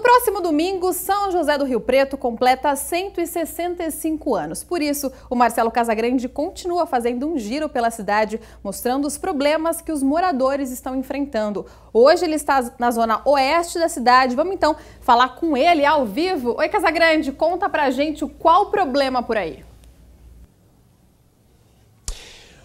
No próximo domingo, São José do Rio Preto completa 165 anos. Por isso, o Marcelo Casagrande continua fazendo um giro pela cidade, mostrando os problemas que os moradores estão enfrentando. Hoje ele está na zona oeste da cidade. Vamos então falar com ele ao vivo. Oi, Casagrande, conta pra gente qual o problema por aí.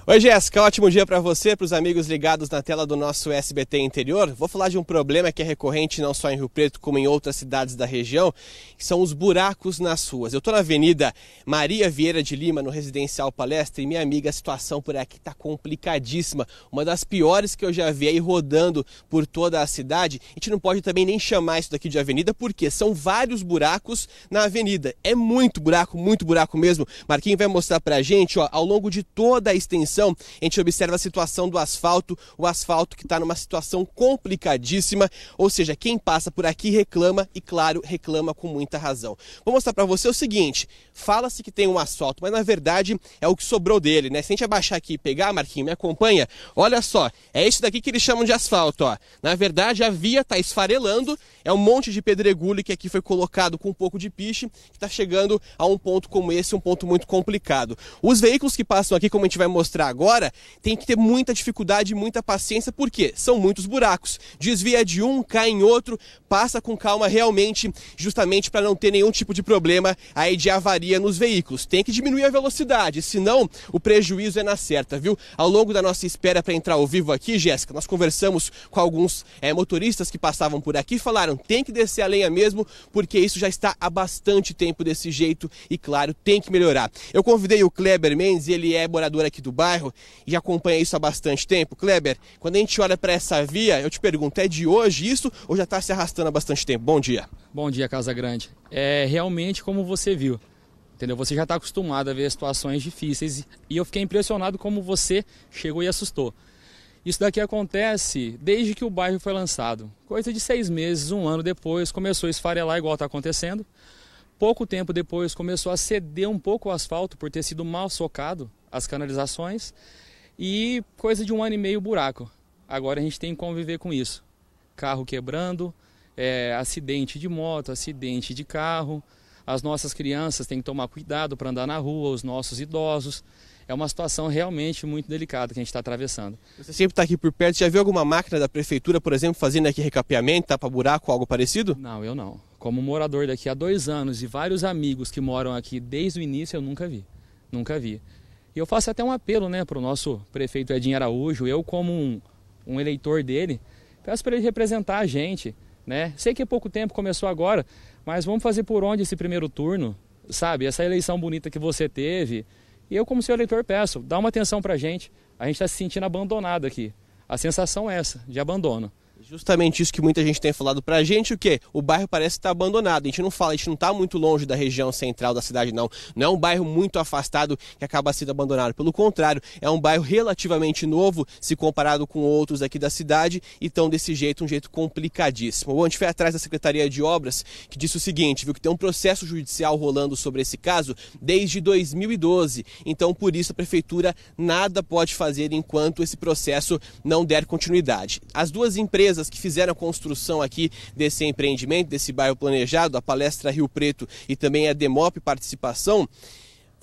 Oi, Jéssica, ótimo dia para você, para os amigos ligados na tela do nosso SBT Interior. Vou falar de um problema que é recorrente não só em Rio Preto, como em outras cidades da região, que são os buracos nas ruas. Eu estou na Avenida Maria Vieira de Lima, no Residencial Palestra, e minha amiga, a situação por aqui está complicadíssima. Uma das piores que eu já vi aí rodando por toda a cidade. A gente não pode também nem chamar isso daqui de avenida, porque são vários buracos na avenida. É muito buraco, muito buraco mesmo. Marquinhos vai mostrar para a gente, ó, ao longo de toda a extensão a gente observa a situação do asfalto, o asfalto que está numa situação complicadíssima, ou seja, quem passa por aqui reclama e, claro, reclama com muita razão. Vou mostrar para você o seguinte: fala-se que tem um asfalto, mas na verdade é o que sobrou dele, né? Se a gente abaixar aqui e pegar, Marquinho, me acompanha, olha só, é isso daqui que eles chamam de asfalto, ó. Na verdade, a via está esfarelando, é um monte de pedregulho que aqui foi colocado com um pouco de piche, que está chegando a um ponto como esse, um ponto muito complicado. Os veículos que passam aqui, como a gente vai mostrar, entrar agora, tem que ter muita dificuldade e muita paciência, porque são muitos buracos. Desvia de um, cai em outro, passa com calma realmente, justamente para não ter nenhum tipo de problema aí de avaria nos veículos. Tem que diminuir a velocidade, senão o prejuízo é na certa, viu? Ao longo da nossa espera para entrar ao vivo aqui, Jéssica, nós conversamos com alguns é, motoristas que passavam por aqui, falaram tem que descer a lenha mesmo, porque isso já está há bastante tempo desse jeito e, claro, tem que melhorar. Eu convidei o Kleber Mendes, ele é morador aqui do bairro bairro e acompanha isso há bastante tempo. Kleber, quando a gente olha para essa via, eu te pergunto, é de hoje isso ou já está se arrastando há bastante tempo? Bom dia. Bom dia, Casa Grande. É realmente como você viu. Entendeu? Você já está acostumado a ver situações difíceis e eu fiquei impressionado como você chegou e assustou. Isso daqui acontece desde que o bairro foi lançado. Coisa de seis meses, um ano depois, começou a esfarelar igual está acontecendo. Pouco tempo depois começou a ceder um pouco o asfalto por ter sido mal socado as canalizações e coisa de um ano e meio buraco. Agora a gente tem que conviver com isso. Carro quebrando, é, acidente de moto, acidente de carro. As nossas crianças têm que tomar cuidado para andar na rua, os nossos idosos. É uma situação realmente muito delicada que a gente está atravessando. Você sempre está aqui por perto. Já viu alguma máquina da prefeitura, por exemplo, fazendo aqui recapeamento, tapa-buraco, algo parecido? Não, eu não. Como morador daqui há dois anos e vários amigos que moram aqui desde o início, eu nunca vi. Nunca vi. E eu faço até um apelo né, para o nosso prefeito Edinho Araújo, eu como um, um eleitor dele, peço para ele representar a gente. Né? Sei que é pouco tempo, começou agora, mas vamos fazer por onde esse primeiro turno, sabe? Essa eleição bonita que você teve. E eu, como seu eleitor, peço, dá uma atenção para a gente. A gente está se sentindo abandonado aqui. A sensação é essa, de abandono. Justamente isso que muita gente tem falado pra gente, o que? O bairro parece estar tá abandonado. A gente não fala, a gente não tá muito longe da região central da cidade, não. Não é um bairro muito afastado que acaba sendo abandonado. Pelo contrário, é um bairro relativamente novo, se comparado com outros aqui da cidade, e tão desse jeito, um jeito complicadíssimo. A gente foi é atrás da Secretaria de Obras, que disse o seguinte, viu, que tem um processo judicial rolando sobre esse caso desde 2012. Então, por isso, a prefeitura nada pode fazer enquanto esse processo não der continuidade. As duas empresas empresas que fizeram a construção aqui desse empreendimento, desse bairro planejado, a Palestra Rio Preto e também a Demop Participação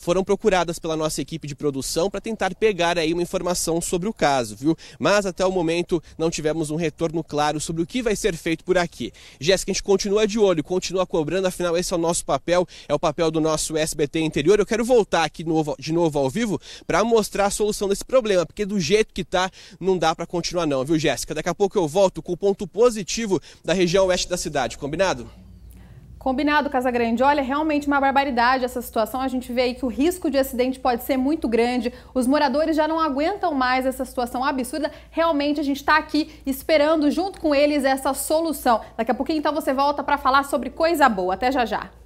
foram procuradas pela nossa equipe de produção para tentar pegar aí uma informação sobre o caso, viu? Mas até o momento não tivemos um retorno claro sobre o que vai ser feito por aqui. Jéssica, a gente continua de olho, continua cobrando, afinal esse é o nosso papel, é o papel do nosso SBT interior. Eu quero voltar aqui de novo ao vivo para mostrar a solução desse problema, porque do jeito que tá, não dá para continuar não, viu, Jéssica? Daqui a pouco eu volto com o ponto positivo da região oeste da cidade, combinado? Combinado, Casa Grande. Olha, realmente uma barbaridade essa situação. A gente vê aí que o risco de acidente pode ser muito grande. Os moradores já não aguentam mais essa situação absurda. Realmente a gente está aqui esperando junto com eles essa solução. Daqui a pouquinho então você volta para falar sobre coisa boa. Até já já.